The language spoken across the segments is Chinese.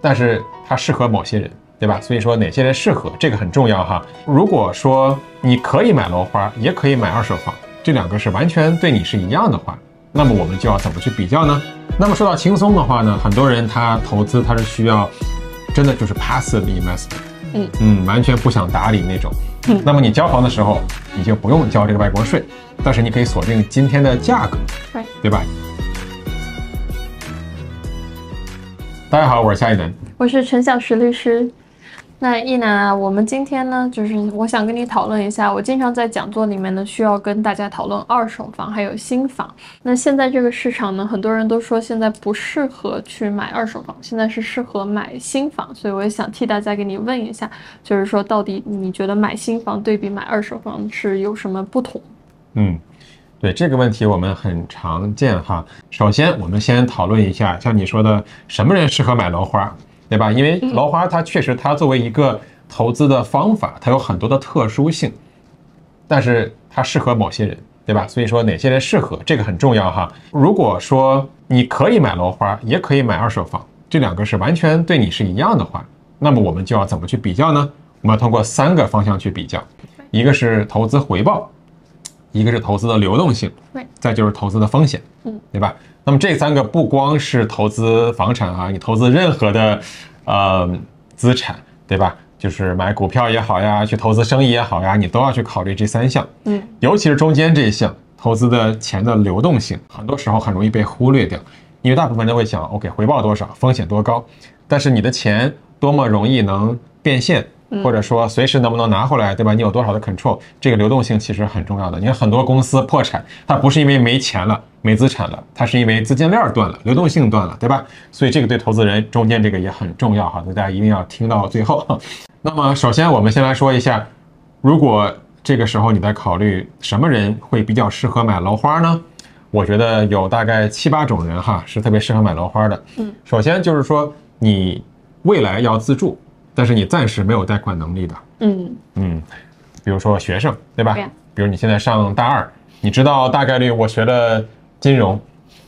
但是它适合某些人，对吧？所以说哪些人适合这个很重要哈。如果说你可以买楼花，也可以买二手房，这两个是完全对你是一样的话，那么我们就要怎么去比较呢？那么说到轻松的话呢，很多人他投资他是需要，真的就是 passive investment，嗯嗯，完全不想打理那种。那么你交房的时候，你就不用交这个外国税，但是你可以锁定今天的价格，对吧？大家好，我是夏一楠，我是陈小石律师。那一楠啊，我们今天呢，就是我想跟你讨论一下，我经常在讲座里面呢，需要跟大家讨论二手房还有新房。那现在这个市场呢，很多人都说现在不适合去买二手房，现在是适合买新房，所以我也想替大家给你问一下，就是说到底你觉得买新房对比买二手房是有什么不同？嗯。对这个问题我们很常见哈。首先，我们先讨论一下，像你说的，什么人适合买楼花，对吧？因为楼花它确实它作为一个投资的方法，它有很多的特殊性，但是它适合某些人，对吧？所以说哪些人适合，这个很重要哈。如果说你可以买楼花，也可以买二手房，这两个是完全对你是一样的话，那么我们就要怎么去比较呢？我们要通过三个方向去比较，一个是投资回报。一个是投资的流动性，对，再就是投资的风险，嗯，对吧？那么这三个不光是投资房产啊，你投资任何的呃资产，对吧？就是买股票也好呀，去投资生意也好呀，你都要去考虑这三项，嗯，尤其是中间这一项，投资的钱的流动性，很多时候很容易被忽略掉，因为大部分都会想，我给回报多少，风险多高，但是你的钱多么容易能变现。或者说随时能不能拿回来，对吧？你有多少的 control，这个流动性其实很重要的。你看很多公司破产，它不是因为没钱了、没资产了，它是因为资金链断了、流动性断了，对吧？所以这个对投资人中间这个也很重要哈，所以大家一定要听到最后。那么首先我们先来说一下，如果这个时候你在考虑什么人会比较适合买楼花呢？我觉得有大概七八种人哈，是特别适合买楼花的。嗯，首先就是说你未来要自住。但是你暂时没有贷款能力的，嗯嗯，比如说学生，对吧？比如你现在上大二，你知道大概率我学的金融，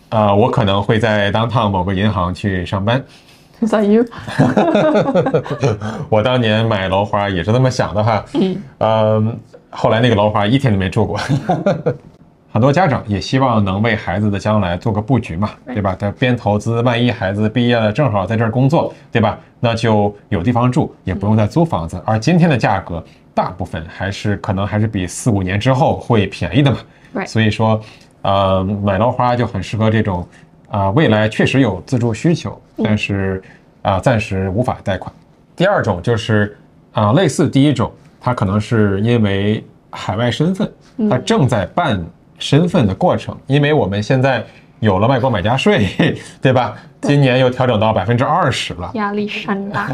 啊，我可能会在当趟某个银行去上班。How a b o you？我当年买楼花也是这么想的哈，嗯，呃，后来那个楼花一天都没住过。很多家长也希望能为孩子的将来做个布局嘛，对吧？他边投资，万一孩子毕业了，正好在这儿工作，对吧？那就有地方住，也不用再租房子。而今天的价格，大部分还是可能还是比四五年之后会便宜的嘛。所以说，呃，买楼花就很适合这种，啊，未来确实有自住需求，但是啊，暂时无法贷款。第二种就是啊，类似第一种，他可能是因为海外身份，他正在办。身份的过程，因为我们现在有了外国买家税，对吧？今年又调整到百分之二十了，压力山大。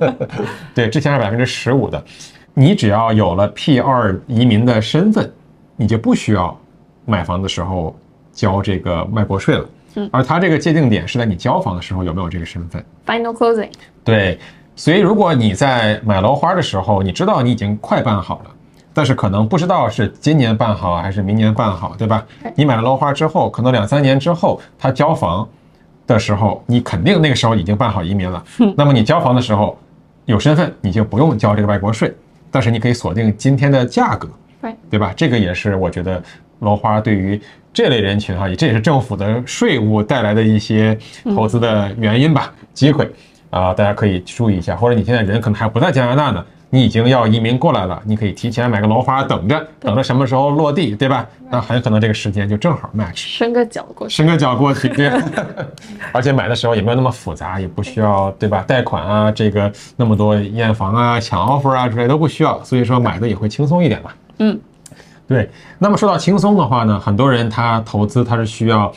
对，之前是百分之十五的，你只要有了 P 二移民的身份，你就不需要买房的时候交这个外国税了。嗯，而它这个界定点是在你交房的时候有没有这个身份。Final closing。对，所以如果你在买楼花的时候，你知道你已经快办好了。但是可能不知道是今年办好还是明年办好，对吧？你买了楼花之后，可能两三年之后他交房的时候，你肯定那个时候已经办好移民了。那么你交房的时候有身份，你就不用交这个外国税。但是你可以锁定今天的价格，对吧？这个也是我觉得楼花对于这类人群哈，这也是政府的税务带来的一些投资的原因吧，机会啊，大家可以注意一下。或者你现在人可能还不在加拿大呢。你已经要移民过来了，你可以提前买个楼花等着，等着什么时候落地，对吧？那很可能这个时间就正好 match，伸个脚过去，伸个脚过去。对。而且买的时候也没有那么复杂，也不需要，对吧？贷款啊，这个那么多验房啊、抢 offer 啊，之类都不需要，所以说买的也会轻松一点嘛。嗯，对。那么说到轻松的话呢，很多人他投资他是需要，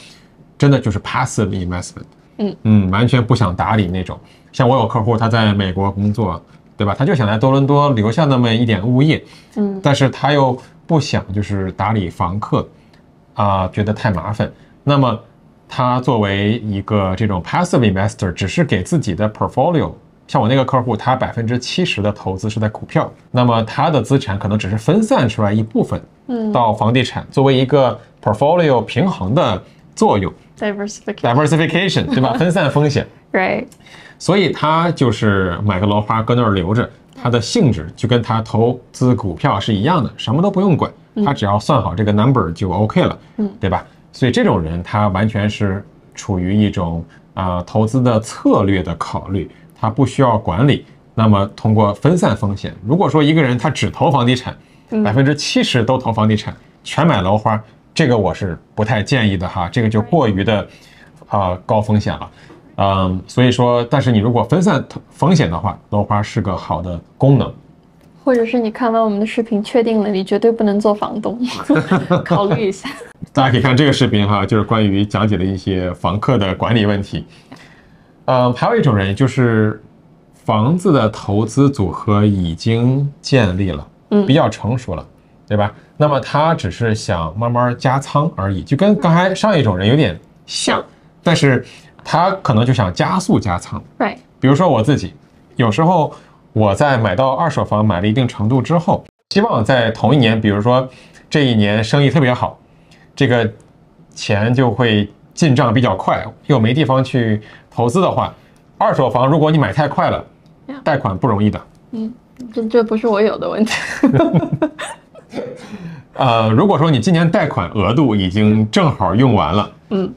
真的就是 passive investment。嗯嗯，完全不想打理那种。像我有客户他在美国工作。对吧？他就想在多伦多留下那么一点物业，嗯，但是他又不想就是打理房客，啊，觉得太麻烦。那么他作为一个这种 passive investor，只是给自己的 portfolio，像我那个客户，他百分之七十的投资是在股票，那么他的资产可能只是分散出来一部分，嗯，到房地产作为一个 portfolio 平衡的作用，diversification，diversification，对吧？分散风险，right。所以他就是买个楼花搁那儿留着，他的性质就跟他投资股票是一样的，什么都不用管，他只要算好这个 number 就 OK 了，嗯，对吧？所以这种人他完全是处于一种啊投资的策略的考虑，他不需要管理。那么通过分散风险，如果说一个人他只投房地产，百分之七十都投房地产，全买楼花，这个我是不太建议的哈，这个就过于的啊高风险了。嗯，所以说，但是你如果分散风险的话，多花是个好的功能，或者是你看完我们的视频，确定了你绝对不能做房东，考虑一下。大家可以看这个视频哈，就是关于讲解的一些房客的管理问题。嗯，还有一种人就是房子的投资组合已经建立了，嗯，比较成熟了，对吧？那么他只是想慢慢加仓而已，就跟刚才上一种人有点像，但是。他可能就想加速加仓，对。比如说我自己，有时候我在买到二手房买了一定程度之后，希望在同一年，比如说这一年生意特别好，这个钱就会进账比较快，又没地方去投资的话，二手房如果你买太快了，贷款不容易的。嗯，这这不是我有的问题。呃，如果说你今年贷款额度已经正好用完了，嗯。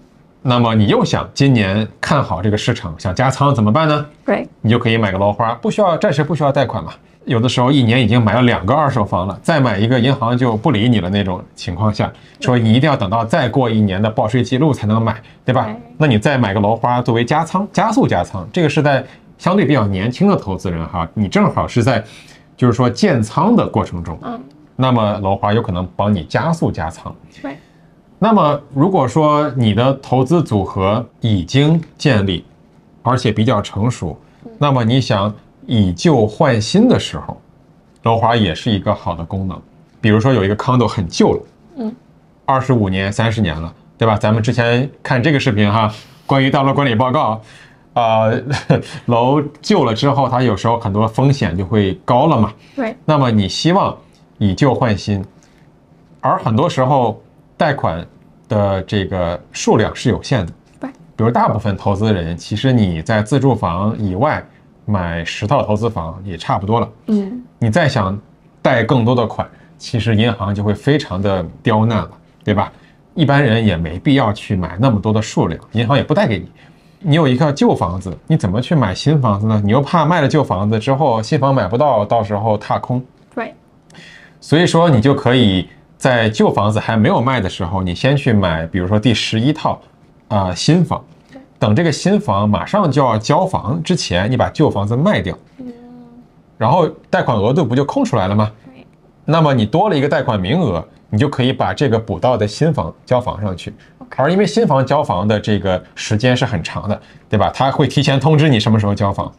那么你又想今年看好这个市场，想加仓怎么办呢？对，你就可以买个楼花，不需要暂时不需要贷款嘛。有的时候一年已经买了两个二手房了，再买一个银行就不理你了那种情况下，说你一定要等到再过一年的报税记录才能买，对吧？那你再买个楼花作为加仓，加速加仓，这个是在相对比较年轻的投资人哈，你正好是在就是说建仓的过程中，嗯，那么楼花有可能帮你加速加仓，对。那么，如果说你的投资组合已经建立，而且比较成熟，那么你想以旧换新的时候，楼花也是一个好的功能。比如说，有一个 condo 很旧了，嗯，二十五年、三十年了，对吧？咱们之前看这个视频哈，关于大楼管理报告，啊，楼旧了之后，它有时候很多风险就会高了嘛。对。那么你希望以旧换新，而很多时候。贷款的这个数量是有限的，对。比如大部分投资人，其实你在自住房以外买十套投资房也差不多了，嗯。你再想贷更多的款，其实银行就会非常的刁难了，对吧？一般人也没必要去买那么多的数量，银行也不贷给你。你有一个旧房子，你怎么去买新房子呢？你又怕卖了旧房子之后，新房买不到，到时候踏空，对。所以说你就可以。在旧房子还没有卖的时候，你先去买，比如说第十一套，啊，新房。等这个新房马上就要交房之前，你把旧房子卖掉，然后贷款额度不就空出来了吗？那么你多了一个贷款名额，你就可以把这个补到的新房交房上去。而因为新房交房的这个时间是很长的，对吧？他会提前通知你什么时候交房，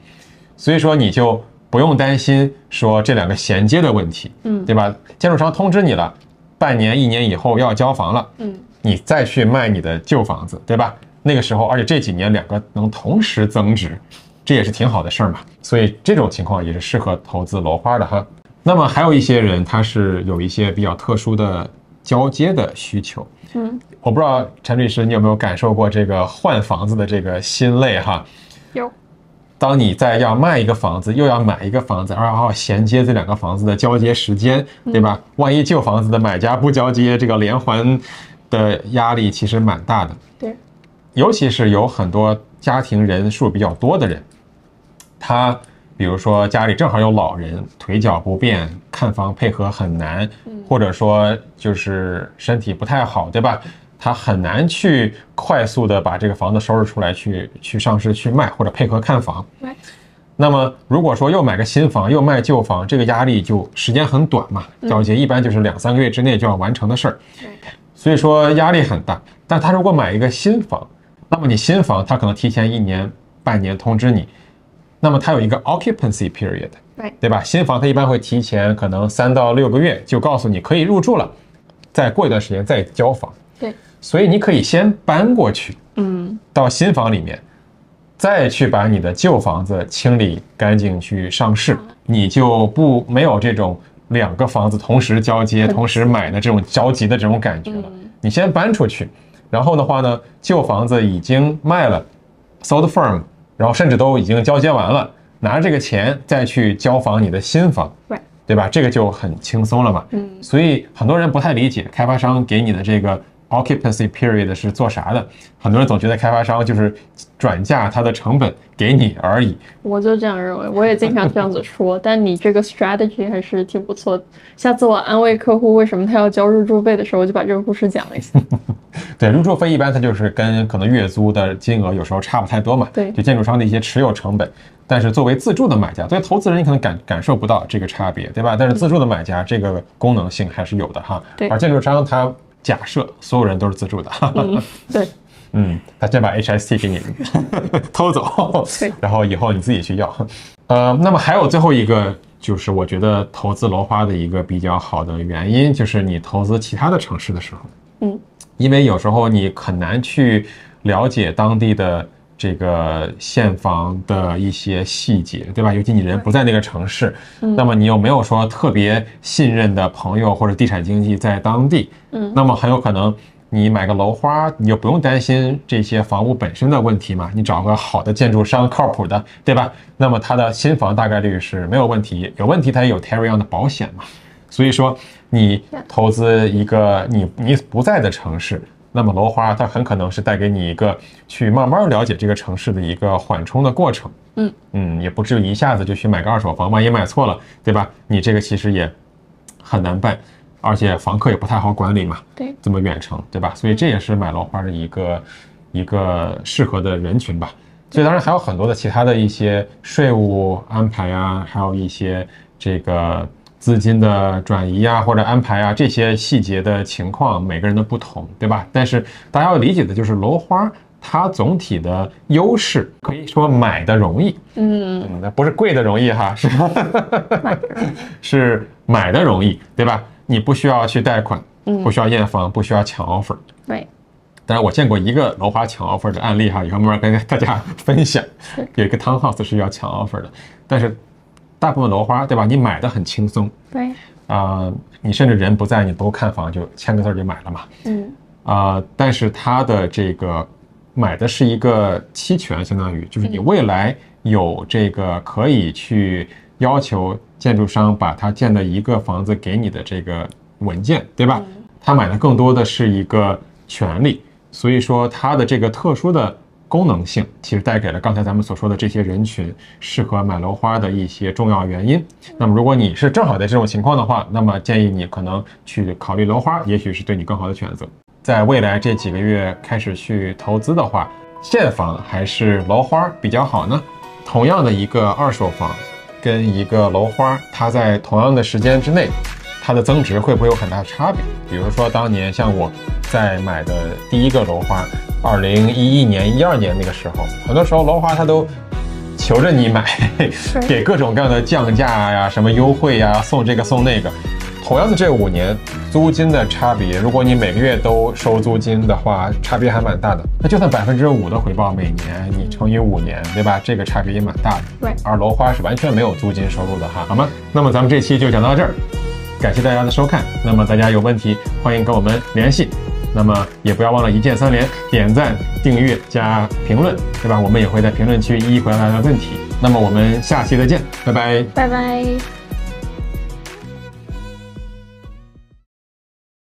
所以说你就不用担心说这两个衔接的问题。嗯，对吧？建筑商通知你了。半年一年以后要交房了，嗯，你再去卖你的旧房子，对吧？那个时候，而且这几年两个能同时增值，这也是挺好的事儿嘛。所以这种情况也是适合投资楼花的哈。那么还有一些人，他是有一些比较特殊的交接的需求。嗯，我不知道陈律师你有没有感受过这个换房子的这个心累哈？有。当你在要卖一个房子，又要买一个房子，然后衔接这两个房子的交接时间，对吧？万一旧房子的买家不交接，这个连环的压力其实蛮大的。对，尤其是有很多家庭人数比较多的人，他比如说家里正好有老人，腿脚不便，看房配合很难，或者说就是身体不太好，对吧？他很难去快速的把这个房子收拾出来，去去上市去卖，或者配合看房。那么如果说又买个新房，又卖旧房，这个压力就时间很短嘛，交接一般就是两三个月之内就要完成的事儿。所以说压力很大。但他如果买一个新房，那么你新房，他可能提前一年半年通知你，那么他有一个 occupancy period，对，对吧？新房他一般会提前可能三到六个月就告诉你可以入住了，再过一段时间再交房。对，所以你可以先搬过去，嗯，到新房里面，再去把你的旧房子清理干净去上市，你就不没有这种两个房子同时交接、同时买的这种着急的这种感觉了。你先搬出去，然后的话呢，旧房子已经卖了，sold firm，然后甚至都已经交接完了，拿着这个钱再去交房你的新房，对吧？这个就很轻松了嘛。嗯，所以很多人不太理解开发商给你的这个。Occupancy period 是做啥的？很多人总觉得开发商就是转嫁它的成本给你而已。我就这样认为，我也经常这样子说。但你这个 strategy 还是挺不错。下次我安慰客户为什么他要交入住费的时候，我就把这个故事讲一下。对，入住费一般它就是跟可能月租的金额有时候差不太多嘛。对。就建筑商的一些持有成本，但是作为自住的买家，作为投资人，你可能感感受不到这个差别，对吧？但是自住的买家这个功能性还是有的哈。对。而建筑商他。假设所有人都是自助的，对，嗯，他先把 H S T 给你 偷走，然后以后你自己去要。呃，那么还有最后一个，就是我觉得投资楼花的一个比较好的原因，就是你投资其他的城市的时候，嗯，因为有时候你很难去了解当地的。这个现房的一些细节，对吧？尤其你人不在那个城市，那么你又没有说特别信任的朋友或者地产经纪在当地？那么很有可能你买个楼花，你就不用担心这些房屋本身的问题嘛？你找个好的建筑商、靠谱的，对吧？那么他的新房大概率是没有问题，有问题他也有 carry on 的保险嘛？所以说，你投资一个你你不在的城市。那么楼花，它很可能是带给你一个去慢慢了解这个城市的一个缓冲的过程。嗯嗯，也不至于一下子就去买个二手房万一买错了，对吧？你这个其实也很难办，而且房客也不太好管理嘛。对，这么远程，对吧？所以这也是买楼花的一个一个适合的人群吧。所以当然还有很多的其他的一些税务安排啊，还有一些这个。资金的转移啊，或者安排啊，这些细节的情况，每个人的不同，对吧？但是大家要理解的就是楼花它总体的优势，可以说买的容易，嗯，那、不是贵的容易哈，是 是买的容易，对吧？你不需要去贷款，嗯，不需要验房，不需要抢 offer，对。但是我见过一个楼花抢 offer 的案例哈，以后慢慢跟大家分享，有一个 townhouse 是要抢 offer 的，但是。大部分楼花，对吧？你买的很轻松，对，啊，你甚至人不在，你都看房就签个字就买了嘛，嗯，啊，但是他的这个买的是一个期权，相当于就是你未来有这个可以去要求建筑商把他建的一个房子给你的这个文件，对吧？他买的更多的是一个权利，所以说他的这个特殊的。功能性其实带给了刚才咱们所说的这些人群适合买楼花的一些重要原因。那么，如果你是正好在这种情况的话，那么建议你可能去考虑楼花，也许是对你更好的选择。在未来这几个月开始去投资的话，现房还是楼花比较好呢？同样的一个二手房跟一个楼花，它在同样的时间之内。它的增值会不会有很大差别？比如说当年像我在买的第一个楼花，二零一一年、一二年那个时候，很多时候楼花它都求着你买，给各种各样的降价呀、什么优惠呀、送这个送那个。同样的这五年租金的差别，如果你每个月都收租金的话，差别还蛮大的。那就算百分之五的回报，每年你乘以五年，对吧？这个差别也蛮大的。对，而楼花是完全没有租金收入的哈，好吗？那么咱们这期就讲到这儿。感谢大家的收看，那么大家有问题欢迎跟我们联系，那么也不要忘了一键三连，点赞、订阅加评论，对吧？我们也会在评论区一一回答大家的问题。那么我们下期再见，拜拜，拜拜。